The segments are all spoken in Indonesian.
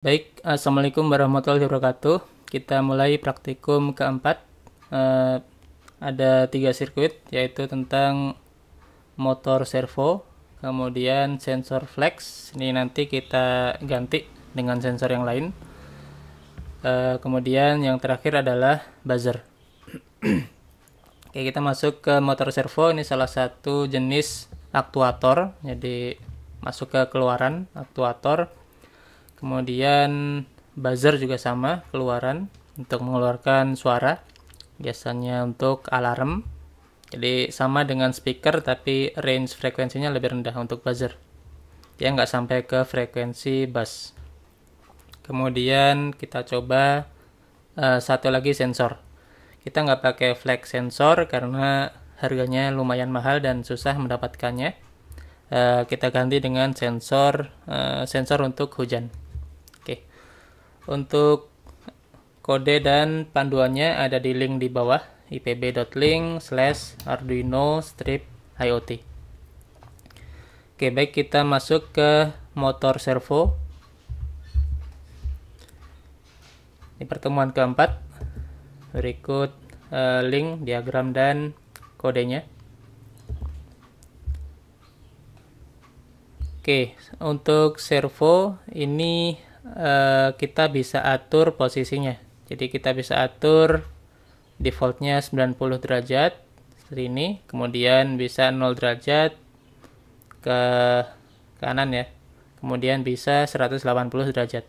Baik, Assalamualaikum warahmatullahi wabarakatuh. Kita mulai praktikum keempat. Uh, ada tiga sirkuit, yaitu tentang motor servo, kemudian sensor flex. Ini nanti kita ganti dengan sensor yang lain. Uh, kemudian yang terakhir adalah buzzer. Oke, kita masuk ke motor servo. Ini salah satu jenis aktuator. Jadi masuk ke keluaran aktuator kemudian buzzer juga sama keluaran untuk mengeluarkan suara biasanya untuk alarm jadi sama dengan speaker tapi range frekuensinya lebih rendah untuk buzzer dia nggak sampai ke frekuensi bass kemudian kita coba uh, satu lagi sensor kita nggak pakai flex sensor karena harganya lumayan mahal dan susah mendapatkannya uh, kita ganti dengan sensor uh, sensor untuk hujan untuk kode dan panduannya ada di link di bawah ipb.link slash arduino strip IoT. Oke, baik kita masuk ke motor servo. Ini pertemuan keempat. Berikut eh, link, diagram, dan kodenya. Oke, untuk servo ini Eh, kita bisa atur posisinya. Jadi kita bisa atur defaultnya 90 derajat seperti ini, kemudian bisa 0 derajat ke kanan ya. Kemudian bisa 180 derajat.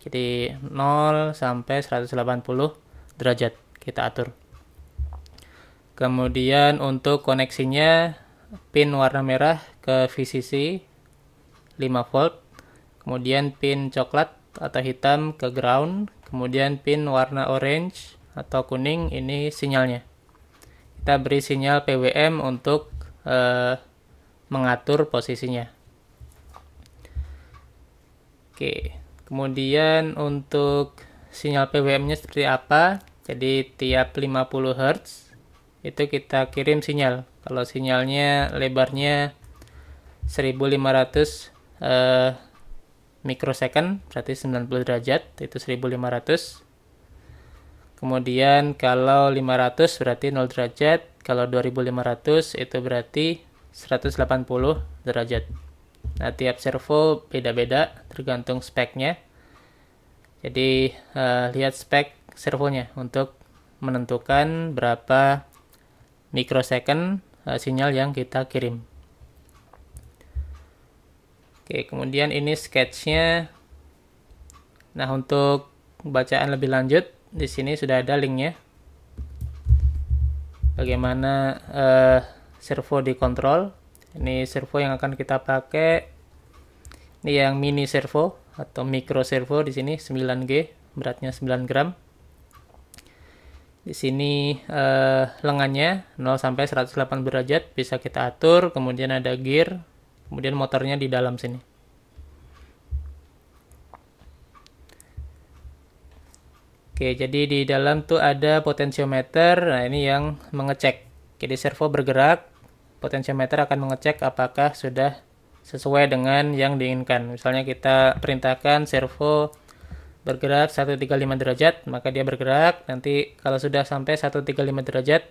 Jadi 0 sampai 180 derajat kita atur. Kemudian untuk koneksinya pin warna merah ke VCC 5 volt kemudian pin coklat atau hitam ke ground, kemudian pin warna orange atau kuning ini sinyalnya. Kita beri sinyal PWM untuk eh, mengatur posisinya. Oke, kemudian untuk sinyal PWM-nya seperti apa? Jadi tiap 50 Hz itu kita kirim sinyal. Kalau sinyalnya lebarnya 1500 eh, microsecond berarti 90 derajat itu 1500 kemudian kalau 500 berarti 0 derajat kalau 2500 itu berarti 180 derajat nah tiap servo beda-beda tergantung speknya jadi uh, lihat spek servonya untuk menentukan berapa microsecond uh, eh, sinyal yang kita kirim Oke, kemudian ini sketchnya. Nah, untuk bacaan lebih lanjut, di sini sudah ada linknya. Bagaimana uh, servo dikontrol. Ini servo yang akan kita pakai. Ini yang mini servo atau micro servo di sini 9G, beratnya 9 gram. Di sini eh, lengannya 0 sampai 108 derajat bisa kita atur, kemudian ada gear kemudian motornya di dalam sini oke jadi di dalam tuh ada potensiometer nah ini yang mengecek jadi servo bergerak potensiometer akan mengecek apakah sudah sesuai dengan yang diinginkan misalnya kita perintahkan servo bergerak 135 derajat maka dia bergerak nanti kalau sudah sampai 135 derajat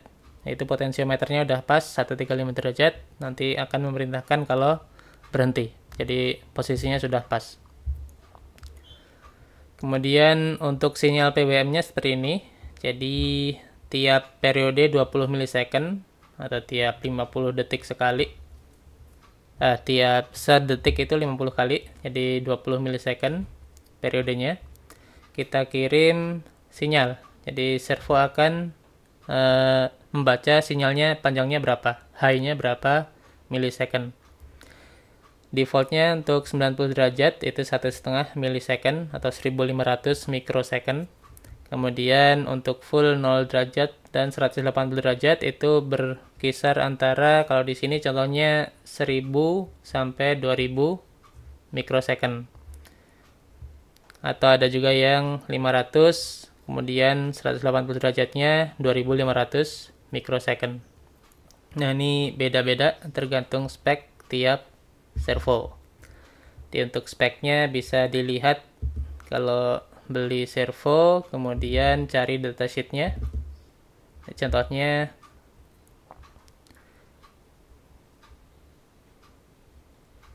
itu potensiometernya udah pas 135 derajat nanti akan memerintahkan kalau berhenti jadi posisinya sudah pas kemudian untuk sinyal PWM nya seperti ini jadi tiap periode 20 ms atau tiap 50 detik sekali eh, tiap detik itu 50 kali jadi 20 ms periodenya kita kirim sinyal jadi servo akan eh, membaca sinyalnya panjangnya berapa, high-nya berapa milisecond. Defaultnya untuk 90 derajat itu satu setengah milisecond atau 1500 microsecond. Kemudian untuk full 0 derajat dan 180 derajat itu berkisar antara kalau di sini contohnya 1000 sampai 2000 microsecond. Atau ada juga yang 500, kemudian 180 derajatnya 2500 microsecond. Nah, ini beda-beda tergantung spek tiap servo. Jadi untuk speknya bisa dilihat kalau beli servo, kemudian cari datasheetnya. Contohnya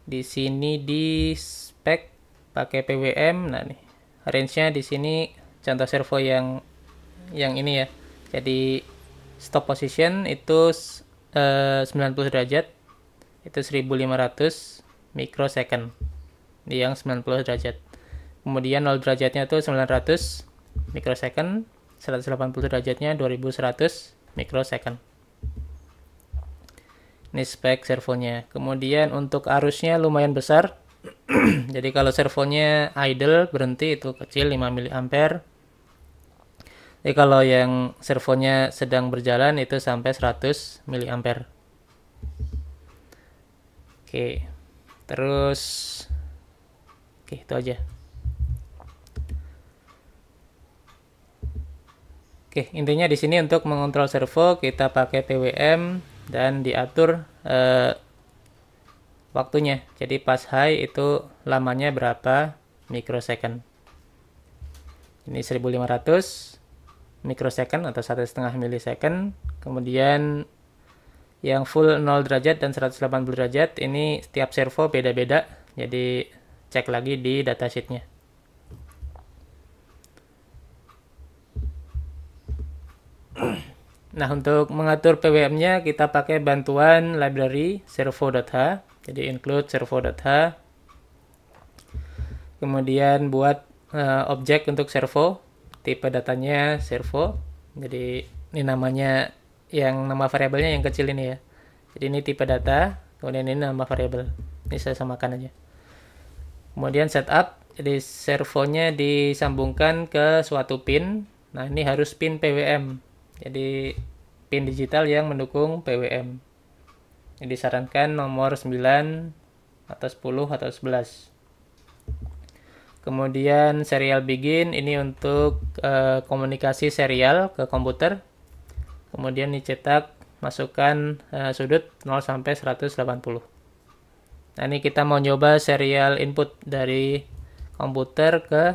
di sini di spek pakai PWM. Nah, nih range-nya di sini contoh servo yang yang ini ya. Jadi stop position itu eh, uh, 90 derajat itu 1500 di yang 90 derajat kemudian 0 derajatnya itu 900 microsecond 180 derajatnya 2100 microsecond ini spek servonya kemudian untuk arusnya lumayan besar jadi kalau servonya idle berhenti itu kecil 5 mA jadi kalau yang servonya sedang berjalan itu sampai 100 mA. Oke. Terus Oke, itu aja. Oke, intinya di sini untuk mengontrol servo kita pakai PWM dan diatur eh, waktunya. Jadi pas high itu lamanya berapa mikrosecond. Ini 1500 microsecond atau satu setengah milisecond kemudian yang full 0 derajat dan 180 derajat ini setiap servo beda-beda jadi cek lagi di datasheetnya Nah, untuk mengatur PWM-nya kita pakai bantuan library servo.h. Jadi include servo.h. Kemudian buat uh, objek untuk servo tipe datanya servo jadi ini namanya yang nama variabelnya yang kecil ini ya jadi ini tipe data kemudian ini nama variabel ini saya samakan aja kemudian setup jadi servonya disambungkan ke suatu pin nah ini harus pin PWM jadi pin digital yang mendukung PWM jadi disarankan nomor 9 atau 10 atau 11 Kemudian serial begin ini untuk e, komunikasi serial ke komputer. Kemudian dicetak masukkan e, sudut 0 sampai 180. Nah, ini kita mau nyoba serial input dari komputer ke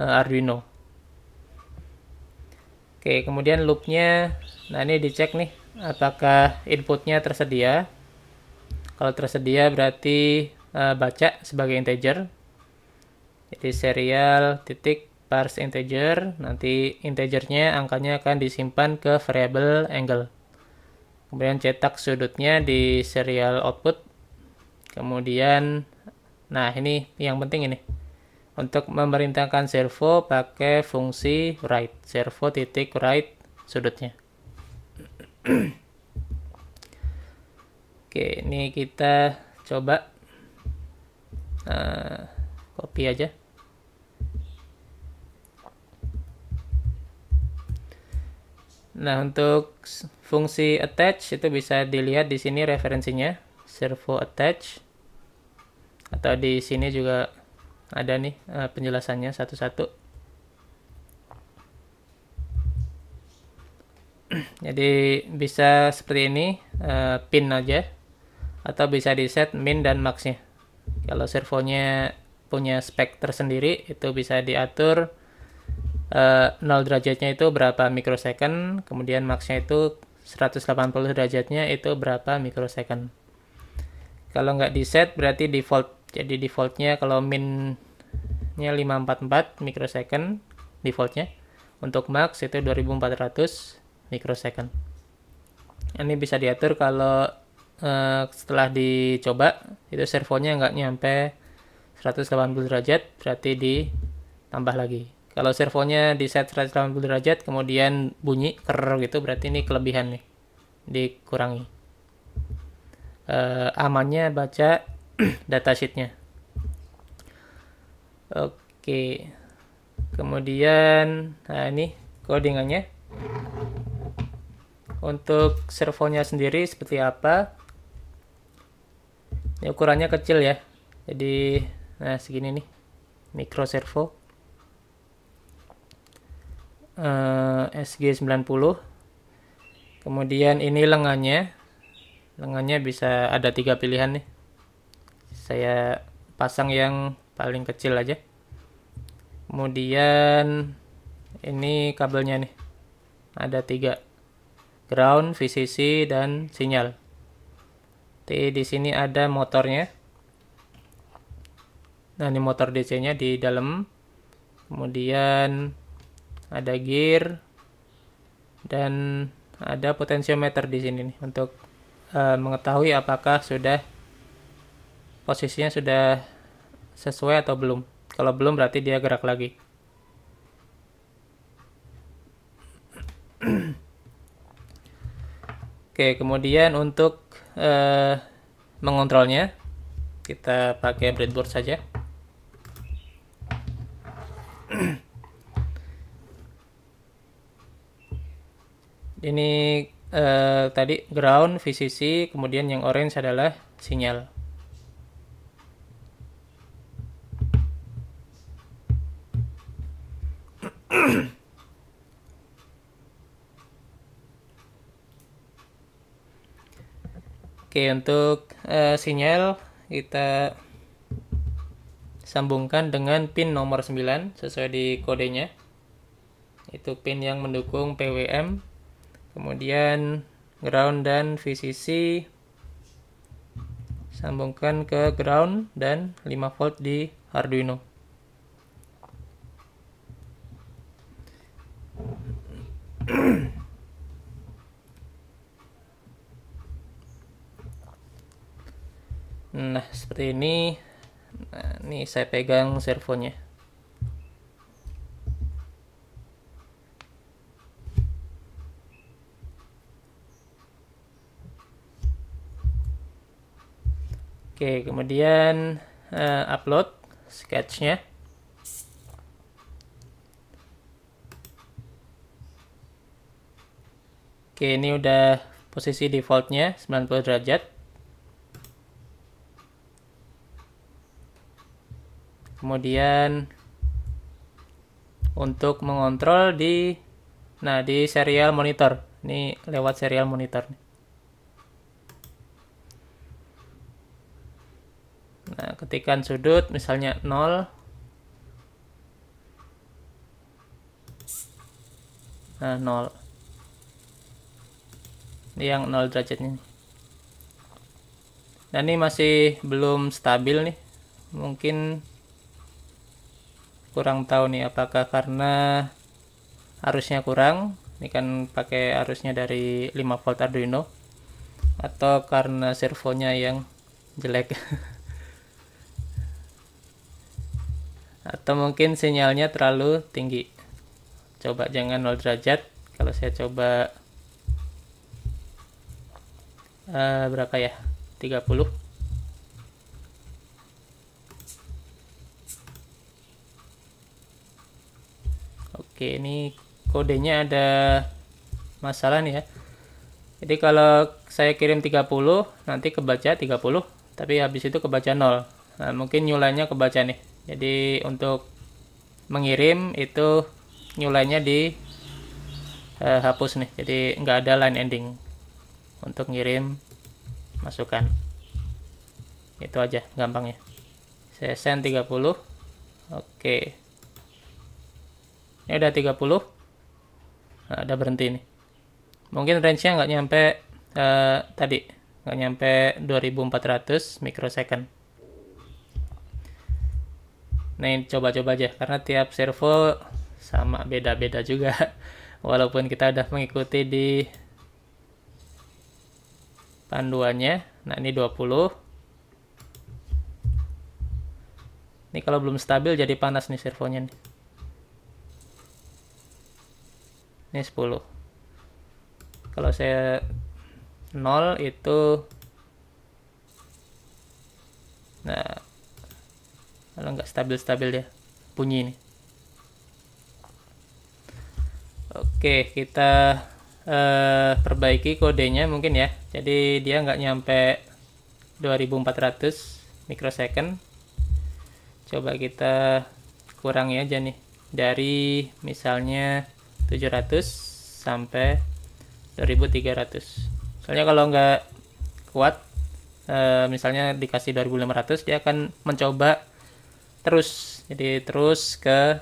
e, Arduino. Oke, kemudian loopnya, nah ini dicek nih apakah inputnya tersedia. Kalau tersedia berarti e, baca sebagai integer jadi serial titik parse integer, nanti integernya angkanya akan disimpan ke variable angle. Kemudian cetak sudutnya di serial output. Kemudian, nah ini yang penting ini. Untuk memerintahkan servo pakai fungsi write, servo titik write sudutnya. Oke, ini kita coba. Nah, copy aja nah untuk fungsi attach itu bisa dilihat di sini referensinya servo attach atau di sini juga ada nih eh, penjelasannya satu-satu jadi bisa seperti ini eh, pin aja atau bisa di set min dan maxnya kalau servonya punya spek tersendiri itu bisa diatur uh, eh, 0 derajatnya itu berapa microsecond kemudian maxnya itu 180 derajatnya itu berapa microsecond kalau nggak di set berarti default jadi defaultnya kalau min nya 544 microsecond defaultnya untuk max itu 2400 microsecond ini bisa diatur kalau uh, setelah dicoba itu servonya nggak nyampe 180 derajat berarti ditambah lagi kalau servonya di set 180 derajat kemudian bunyi ker gitu berarti ini kelebihan nih dikurangi e, amannya baca datasheetnya oke kemudian nah ini codingannya untuk servonya sendiri seperti apa ini ukurannya kecil ya jadi nah segini nih micro servo eh, uh, SG90 kemudian ini lengannya lengannya bisa ada tiga pilihan nih saya pasang yang paling kecil aja kemudian ini kabelnya nih ada tiga ground VCC dan sinyal di sini ada motornya nah ini motor DC-nya di dalam kemudian ada gear dan ada potensiometer di sini nih untuk e, mengetahui apakah sudah posisinya sudah sesuai atau belum. Kalau belum berarti dia gerak lagi. Oke, kemudian untuk e, mengontrolnya kita pakai breadboard saja. ini eh, tadi ground VCC kemudian yang orange adalah sinyal Oke untuk uh, sinyal kita sambungkan dengan pin nomor 9 sesuai di kodenya itu pin yang mendukung PWM kemudian ground dan VCC sambungkan ke ground dan 5 volt di Arduino nah seperti ini ini nah, nih saya pegang servonya. Oke, kemudian uh, upload sketchnya. Oke, ini udah posisi defaultnya 90 derajat. kemudian untuk mengontrol di nah di serial monitor ini lewat serial monitor nah ketikan sudut misalnya 0 nah 0 yang 0 derajatnya nah ini masih belum stabil nih mungkin kurang tahu nih apakah karena arusnya kurang ini kan pakai arusnya dari 5 volt Arduino atau karena servonya yang jelek atau mungkin sinyalnya terlalu tinggi coba jangan 0 derajat kalau saya coba uh, berapa ya 30 Oke, ini kodenya ada masalah nih ya. Jadi kalau saya kirim 30, nanti kebaca 30, tapi habis itu kebaca 0. Nah, mungkin nyulanya kebaca nih. Jadi untuk mengirim itu nyulanya di uh, hapus nih. Jadi nggak ada line ending untuk ngirim masukan. Itu aja gampangnya. Saya send 30. Oke. Okay ini udah 30 nah, ada berhenti nih mungkin range-nya nggak nyampe uh, tadi nggak nyampe 2400 microsecond nah ini coba-coba aja karena tiap servo sama beda-beda juga walaupun kita udah mengikuti di panduannya nah ini 20 ini kalau belum stabil jadi panas nih servonya nih. ini 10 kalau saya 0 itu nah kalau nggak stabil-stabil ya bunyi ini Oke, kita eh, perbaiki kodenya mungkin ya. Jadi dia nggak nyampe 2400 microsecond. Coba kita kurangi aja nih dari misalnya 700 sampai 2300 soalnya kalau nggak kuat eh, misalnya dikasih 2500 dia akan mencoba terus jadi terus ke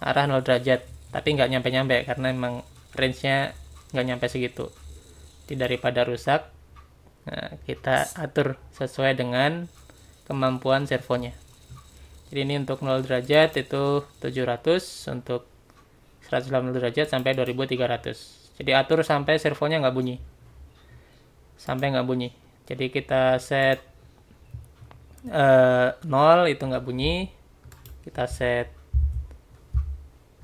arah 0 derajat tapi nggak nyampe-nyampe karena memang range-nya nggak nyampe segitu jadi daripada rusak nah, kita atur sesuai dengan kemampuan servonya jadi ini untuk 0 derajat itu 700 untuk 180 derajat sampai 2300 jadi atur sampai servonya nggak bunyi sampai nggak bunyi jadi kita set uh, eh, 0 itu nggak bunyi kita set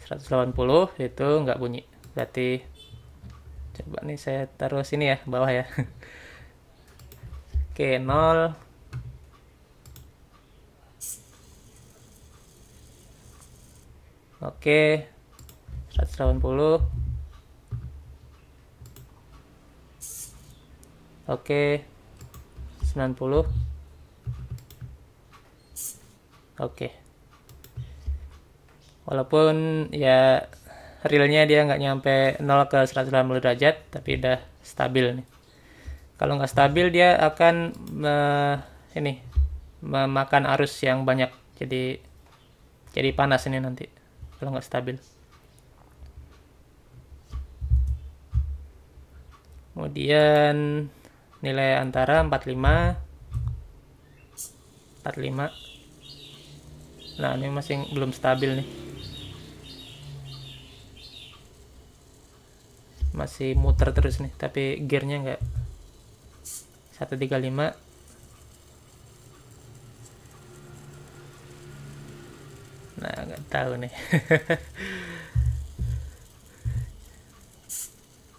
180 itu nggak bunyi berarti coba nih saya taruh sini ya bawah ya oke 0 oke 180 oke 90 oke walaupun ya realnya dia nggak nyampe 0 ke 180 derajat tapi udah stabil nih kalau nggak stabil dia akan me, ini memakan arus yang banyak jadi jadi panas ini nanti kalau nggak stabil kemudian nilai antara 45 45 nah ini masih belum stabil nih masih muter terus nih tapi gearnya enggak 135 nah nggak tahu nih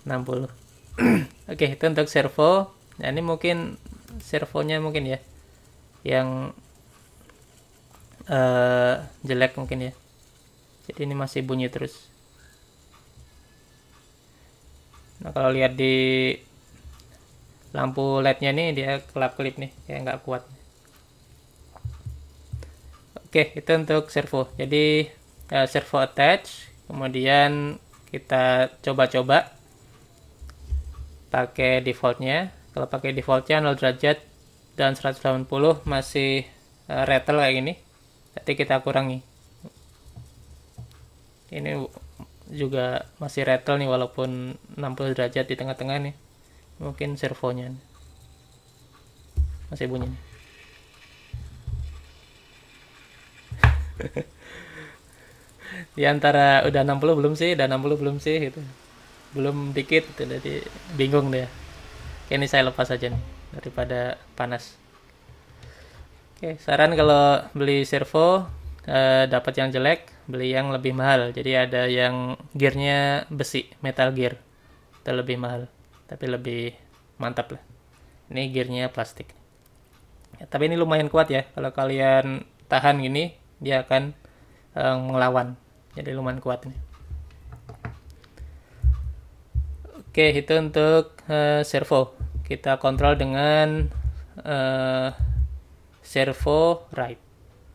60 Oke, itu untuk servo. Nah, ini mungkin servonya mungkin ya yang uh, jelek mungkin ya. Jadi ini masih bunyi terus. Nah, kalau lihat di lampu LED-nya nih dia kelap-kelip nih, kayak nggak kuat. Oke, itu untuk servo. Jadi uh, servo attach, kemudian kita coba-coba pakai defaultnya kalau pakai defaultnya 0 derajat dan 180 masih uh, eh, retel kayak gini nanti kita kurangi ini juga masih retel nih walaupun 60 derajat di tengah-tengah nih mungkin servonya nih. masih bunyi nih. di antara udah 60 belum sih udah 60 belum sih gitu belum dikit itu jadi bingung deh oke ini saya lepas aja nih daripada panas oke saran kalau beli servo eh, dapat yang jelek beli yang lebih mahal jadi ada yang gearnya besi metal gear itu lebih mahal tapi lebih mantap lah ini gearnya plastik ya, tapi ini lumayan kuat ya kalau kalian tahan gini dia akan eh, melawan jadi lumayan kuat nih Oke, itu untuk uh, servo. Kita kontrol dengan uh, servo right.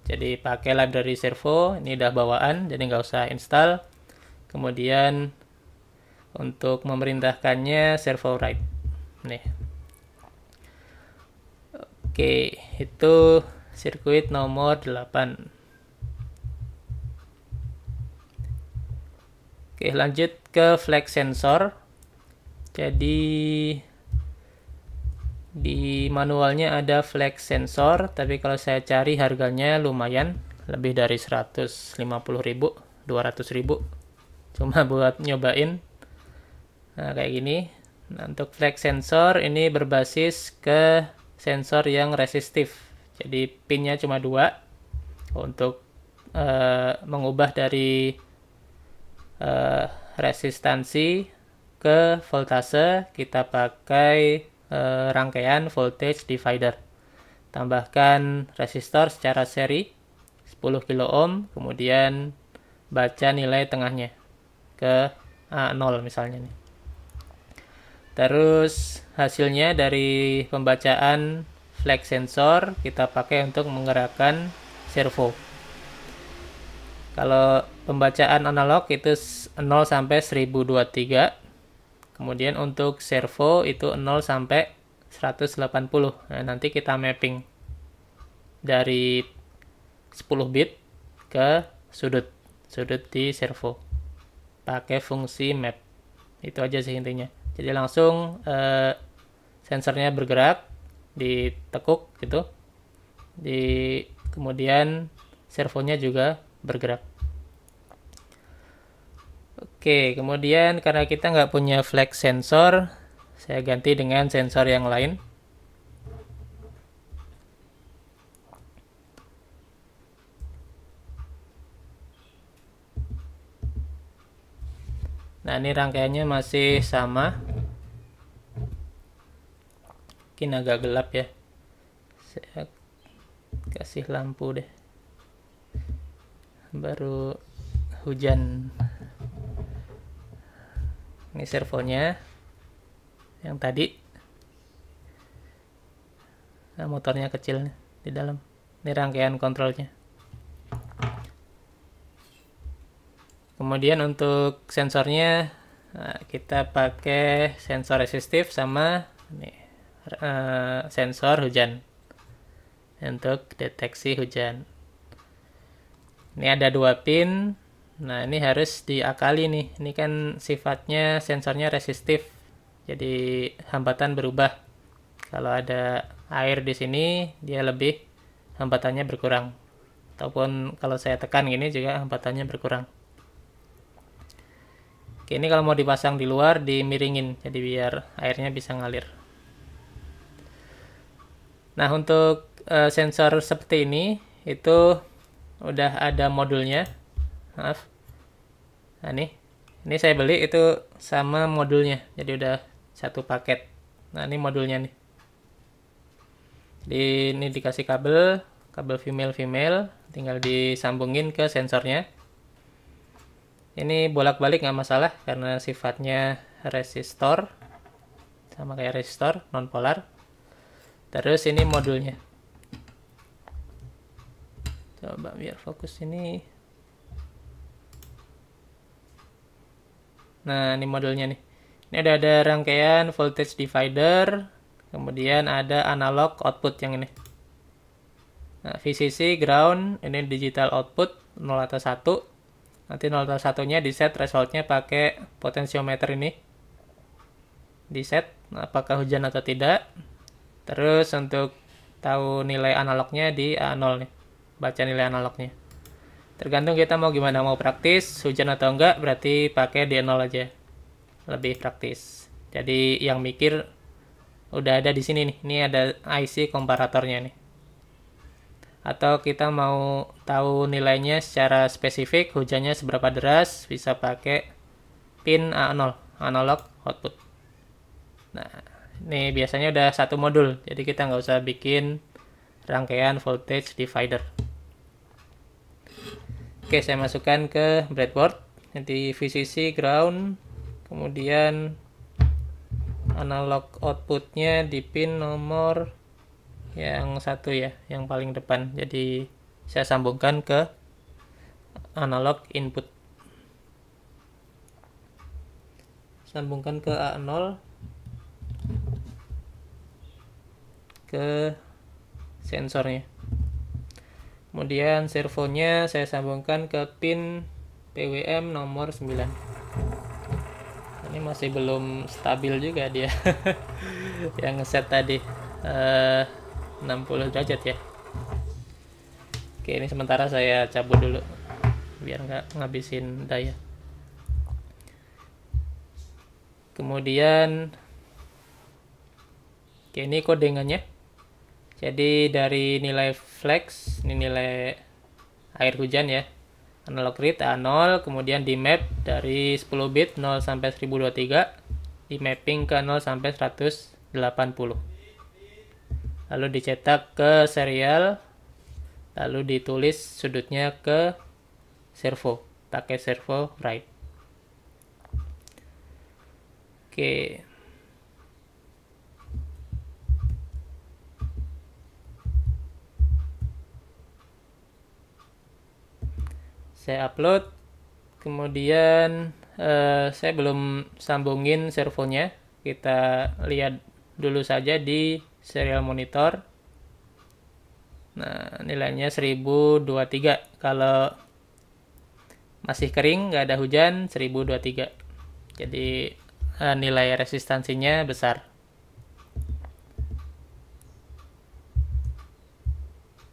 Jadi pakai library servo, ini udah bawaan, jadi nggak usah install. Kemudian untuk memerintahkannya servo right. Nih. Oke, itu sirkuit nomor 8. Oke, lanjut ke flex sensor. Jadi di manualnya ada flex sensor, tapi kalau saya cari harganya lumayan, lebih dari 150 ribu, 200 ribu. Cuma buat nyobain. Nah, kayak gini. Nah, untuk flex sensor ini berbasis ke sensor yang resistif. Jadi pinnya cuma dua untuk uh, mengubah dari uh, resistansi ke voltase kita pakai e, rangkaian voltage divider. Tambahkan resistor secara seri 10 kilo ohm, kemudian baca nilai tengahnya ke A0 misalnya nih. Terus hasilnya dari pembacaan flex sensor kita pakai untuk menggerakkan servo. Kalau pembacaan analog itu 0 sampai 1023 Kemudian untuk servo itu 0 sampai 180. Nah, nanti kita mapping dari 10 bit ke sudut sudut di servo pakai fungsi map itu aja sih intinya jadi langsung eh, sensornya bergerak ditekuk gitu di kemudian servonya juga bergerak Oke, kemudian karena kita nggak punya flex sensor, saya ganti dengan sensor yang lain. Nah, ini rangkaiannya masih sama. Mungkin agak gelap ya. Saya kasih lampu deh. Baru hujan ini servonya yang tadi nah, motornya kecil nih, di dalam ini rangkaian kontrolnya kemudian untuk sensornya nah, kita pakai sensor resistif sama ini uh, eh, sensor hujan untuk deteksi hujan ini ada dua pin Nah, ini harus diakali nih. Ini kan sifatnya sensornya resistif. Jadi hambatan berubah. Kalau ada air di sini, dia lebih hambatannya berkurang. Ataupun kalau saya tekan gini juga hambatannya berkurang. Oke, ini kalau mau dipasang di luar dimiringin jadi biar airnya bisa ngalir. Nah, untuk e, sensor seperti ini itu udah ada modulnya maaf nah ini ini saya beli itu sama modulnya jadi udah satu paket nah ini modulnya nih jadi ini dikasih kabel kabel female female tinggal disambungin ke sensornya ini bolak-balik nggak masalah karena sifatnya resistor sama kayak resistor nonpolar terus ini modulnya coba biar fokus ini Nah, ini modelnya nih. Ini ada ada rangkaian voltage divider, kemudian ada analog output yang ini. Nah, VCC ground, ini digital output 0 atas 1. Nanti 0 atas 1-nya di set threshold pakai potensiometer ini. Di set apakah hujan atau tidak. Terus untuk tahu nilai analognya di A0 nih. Baca nilai analognya tergantung kita mau gimana mau praktis hujan atau enggak berarti pakai D0 aja lebih praktis jadi yang mikir udah ada di sini nih ini ada IC komparatornya nih atau kita mau tahu nilainya secara spesifik hujannya seberapa deras bisa pakai pin A0 analog output nah ini biasanya udah satu modul jadi kita nggak usah bikin rangkaian voltage divider Oke, saya masukkan ke breadboard. Nanti VCC ground, kemudian analog outputnya di pin nomor yang satu ya, yang paling depan. Jadi saya sambungkan ke analog input. Sambungkan ke A0 ke sensornya kemudian servonya saya sambungkan ke pin PWM nomor 9 ini masih belum stabil juga dia yang ngeset tadi eh, uh, 60 derajat ya oke ini sementara saya cabut dulu biar nggak ngabisin daya kemudian oke ini jadi dari nilai flex ini nilai air hujan ya analog read A0 kemudian di map dari 10 bit 0 sampai 1023 di mapping ke 0 sampai 180 lalu dicetak ke serial lalu ditulis sudutnya ke servo pakai servo right oke saya upload kemudian uh, saya belum sambungin servonya kita lihat dulu saja di serial monitor nah nilainya 1023 kalau masih kering nggak ada hujan 1023 jadi uh, nilai resistansinya besar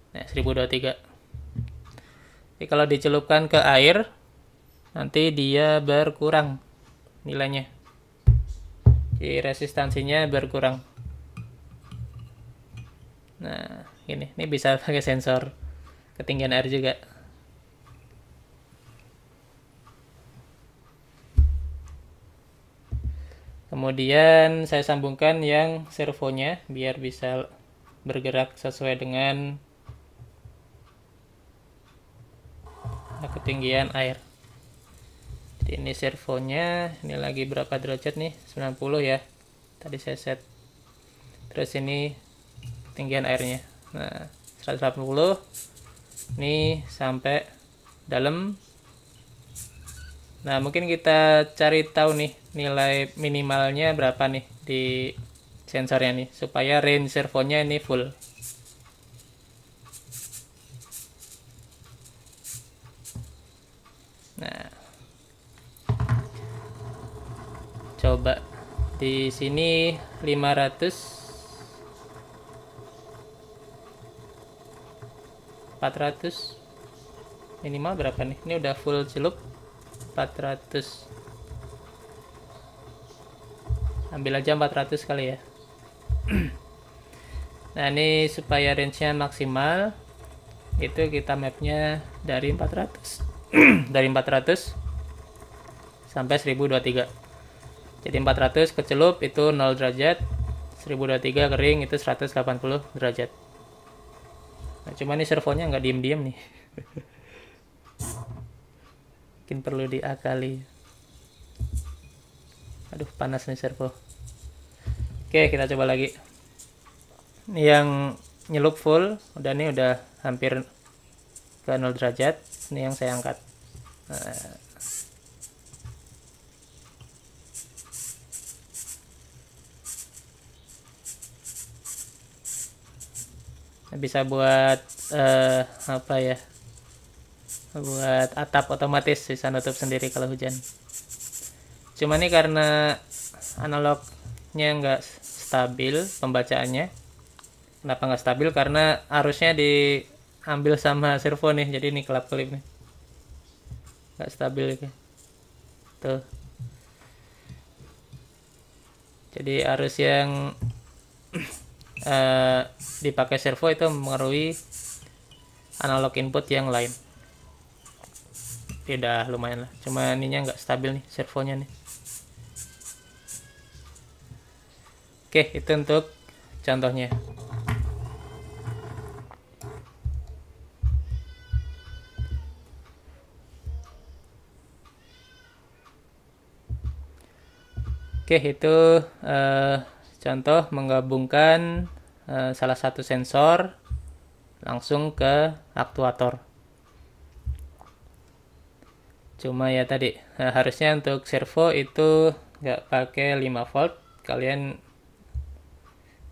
nah 1023 tapi kalau dicelupkan ke air, nanti dia berkurang nilainya. Jadi resistansinya berkurang. Nah, ini ini bisa pakai sensor ketinggian air juga. Kemudian saya sambungkan yang servonya biar bisa bergerak sesuai dengan ketinggian air jadi ini servonya ini lagi berapa derajat nih 90 ya tadi saya set terus ini ketinggian airnya nah 180 ini sampai dalam nah mungkin kita cari tahu nih nilai minimalnya berapa nih di sensornya nih supaya range servonya ini full coba di sini 500 400 minimal berapa nih ini udah full celup 400 ambil aja 400 kali ya nah ini supaya range-nya maksimal itu kita mapnya dari 400 dari 400 sampai 1023 jadi 400 kecelup itu 0 derajat 1023 kering itu 180 derajat nah cuma ini servonya nggak diem-diem nih mungkin perlu diakali aduh panas nih servo oke kita coba lagi Ini yang nyelup full udah nih udah hampir ke 0 derajat ini yang saya angkat nah, bisa buat uh, apa ya buat atap otomatis bisa nutup sendiri kalau hujan cuman ini karena analognya nggak stabil pembacaannya kenapa nggak stabil karena arusnya diambil sama servo nih jadi ini kelap kelip nih nggak stabil gitu. tuh jadi arus yang Eh, dipakai servo itu mengaruhi analog input yang lain tidak ya lumayan lah cuma ininya nggak stabil nih servonya nih oke itu untuk contohnya oke itu uh, Contoh menggabungkan e, salah satu sensor langsung ke aktuator. Cuma ya tadi nah, harusnya untuk servo itu nggak pakai 5 volt. Kalian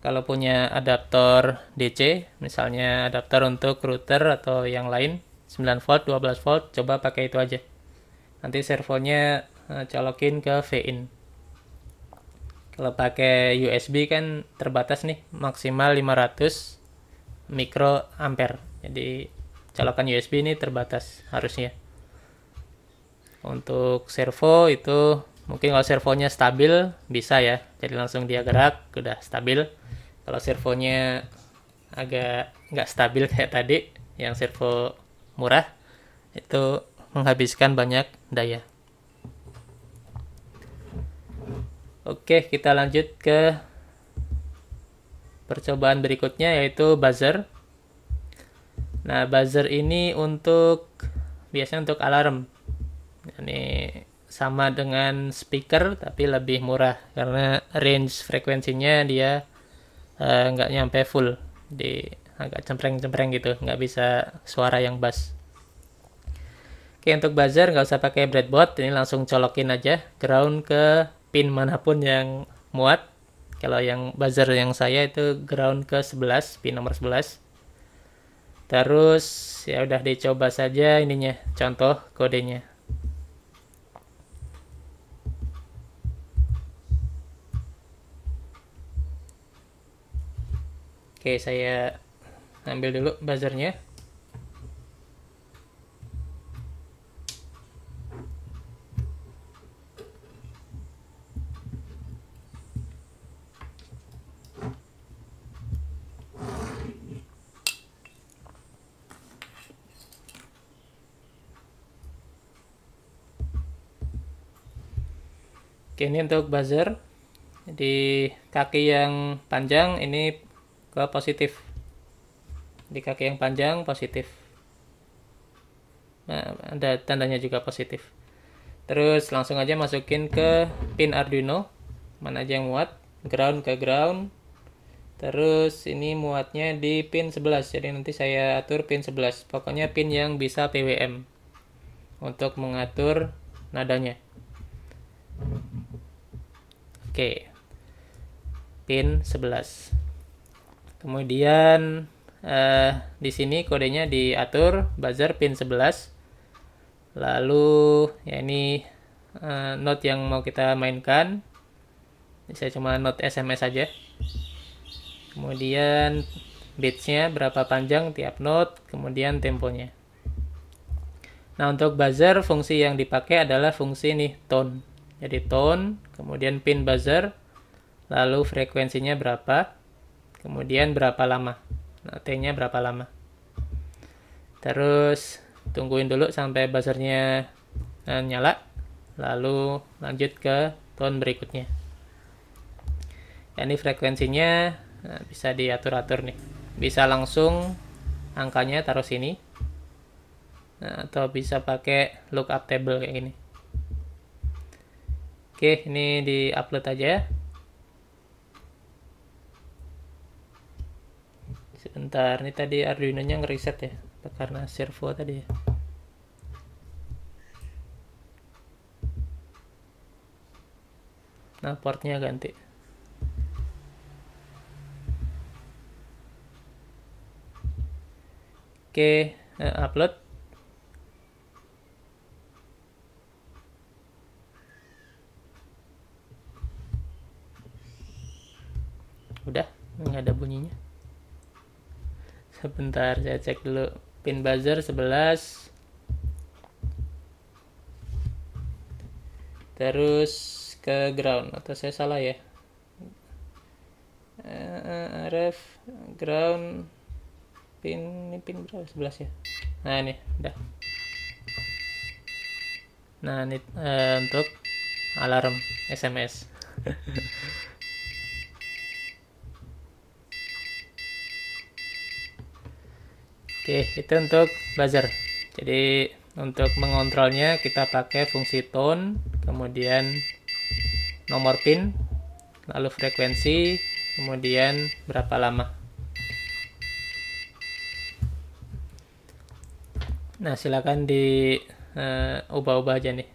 kalau punya adaptor DC, misalnya adaptor untuk router atau yang lain 9 volt, 12 volt, coba pakai itu aja. Nanti servonya eh, colokin ke V-in. Kalau pakai USB kan terbatas nih, maksimal 500 mikro ampere. Jadi colokan USB ini terbatas harusnya. Untuk servo itu mungkin kalau servonya stabil bisa ya. Jadi langsung dia gerak, sudah stabil. Kalau servonya agak nggak stabil kayak tadi, yang servo murah itu menghabiskan banyak daya. Oke, kita lanjut ke percobaan berikutnya yaitu buzzer. Nah, buzzer ini untuk biasanya untuk alarm. Ini sama dengan speaker tapi lebih murah karena range frekuensinya dia uh, nyampe full di agak cempreng-cempreng gitu nggak bisa suara yang bass oke untuk buzzer nggak usah pakai breadboard ini langsung colokin aja ground ke pin manapun yang muat kalau yang buzzer yang saya itu ground ke 11 pin nomor 11 terus ya udah dicoba saja ininya contoh kodenya Oke, saya ambil dulu buzzernya. Oke, ini untuk buzzer. Di kaki yang panjang ini ke positif. Di kaki yang panjang positif. Nah, ada tandanya juga positif. Terus langsung aja masukin ke pin Arduino. Mana aja yang muat? Ground ke ground. Terus ini muatnya di pin 11. Jadi nanti saya atur pin 11. Pokoknya pin yang bisa PWM untuk mengatur nadanya. Oke. Pin 11. Kemudian eh, di sini kodenya diatur buzzer pin 11. Lalu ya ini eh, note yang mau kita mainkan. Saya cuma note SMS saja. Kemudian bitsnya berapa panjang tiap note, kemudian temponya. Nah, untuk buzzer fungsi yang dipakai adalah fungsi nih tone jadi tone, kemudian pin buzzer, lalu frekuensinya berapa, kemudian berapa lama. Nah, T-nya berapa lama. Terus tungguin dulu sampai buzzernya nah, nyala, lalu lanjut ke tone berikutnya. Ini frekuensinya nah, bisa diatur-atur nih. Bisa langsung angkanya taruh sini, nah, atau bisa pakai lookup table kayak gini. Oke, ini di upload aja ya. Sebentar, ini tadi Arduino-nya ngereset ya, karena servo tadi ya. Nah, portnya ganti. Oke, eh, upload. Bentar, saya cek dulu. Pin buzzer 11. Terus ke ground atau saya salah ya? Uh, ref ground pin ini pin berapa 11 ya nah ini udah nah ini uh, untuk alarm SMS Oke, itu untuk buzzer. Jadi untuk mengontrolnya kita pakai fungsi tone, kemudian nomor pin, lalu frekuensi, kemudian berapa lama. Nah, silakan di uh, ubah-ubah aja nih.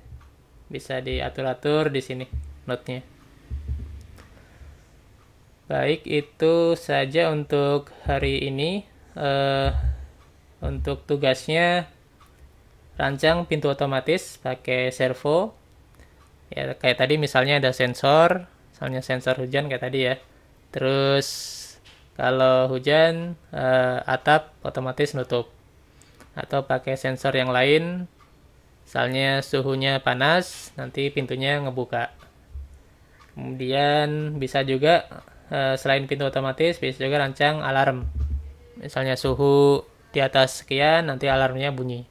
Bisa diatur-atur di sini notnya. Baik, itu saja untuk hari ini. Uh, untuk tugasnya rancang pintu otomatis pakai servo. Ya kayak tadi misalnya ada sensor, misalnya sensor hujan kayak tadi ya. Terus kalau hujan eh, atap otomatis nutup. Atau pakai sensor yang lain, misalnya suhunya panas, nanti pintunya ngebuka. Kemudian bisa juga eh, selain pintu otomatis bisa juga rancang alarm. Misalnya suhu di atas sekian nanti alarmnya bunyi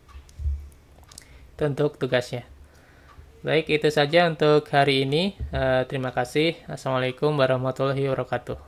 itu untuk tugasnya baik itu saja untuk hari ini uh, terima kasih assalamualaikum warahmatullahi wabarakatuh